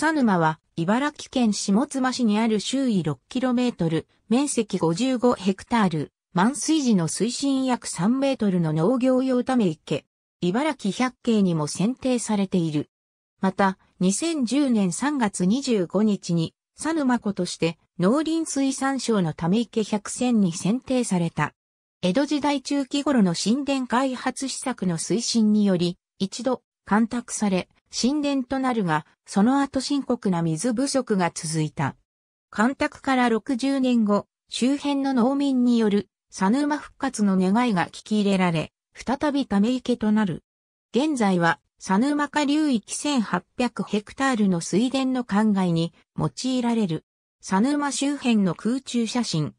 佐沼は、茨城県下妻市にある周囲 6km、面積55ヘクタール、満水時の水深約3メートルの農業用ため池、茨城百景にも選定されている。また、2010年3月25日に、佐沼湖として農林水産省のため池百選に選定された。江戸時代中期頃の神殿開発施策の推進により、一度、干拓され、神殿となるが、その後深刻な水不足が続いた。干拓から60年後、周辺の農民による、サヌマ復活の願いが聞き入れられ、再びため池となる。現在は、サヌマ下流域1800ヘクタールの水田の灌漑に用いられる。サヌマ周辺の空中写真。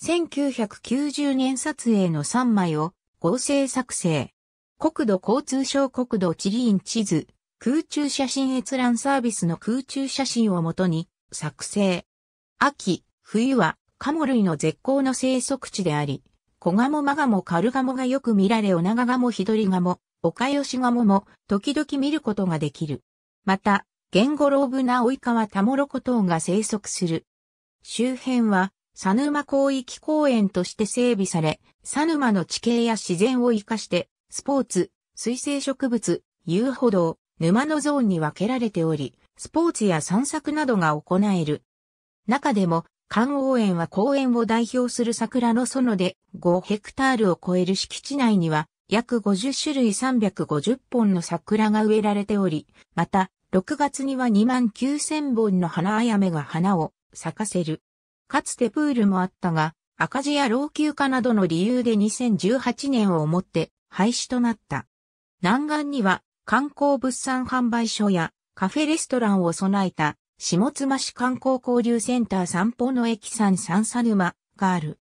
1990年撮影の3枚を合成作成。国土交通省国土地理院地図空中写真閲覧サービスの空中写真をもとに作成。秋、冬はカモ類の絶好の生息地であり、小ガモマガモカルガモがよく見られオナガガモヒドリガモ、オカヨシガモも時々見ることができる。また、ゲンゴロウブナオイカワタモロコトウが生息する。周辺は、サヌマ広域公園として整備され、サヌマの地形や自然を活かして、スポーツ、水生植物、遊歩道、沼のゾーンに分けられており、スポーツや散策などが行える。中でも、観応園は公園を代表する桜の園で5ヘクタールを超える敷地内には約50種類350本の桜が植えられており、また6月には2万9000本の花あやめが花を咲かせる。かつてプールもあったが、赤字や老朽化などの理由で2018年をもって廃止となった。南岸には観光物産販売所やカフェレストランを備えた下妻市観光交流センター散歩の駅山三佐沼がある。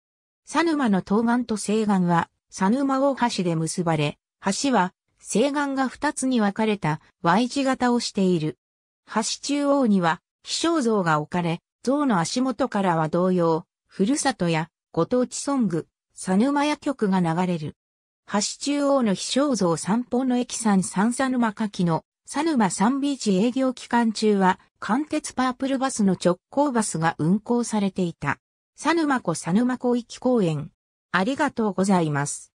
佐沼の東岸と西岸は佐沼大橋で結ばれ、橋は西岸が2つに分かれた Y 字型をしている。橋中央には気象像が置かれ、像の足元からは同様、ふるさとやご当地ソング、佐沼屋曲が流れる。橋中央の飛翔像三本の駅山三佐沼記の佐沼三ビーチ営業期間中は貫鉄パープルバスの直行バスが運行されていた。佐沼湖佐沼湖域公園。ありがとうございます。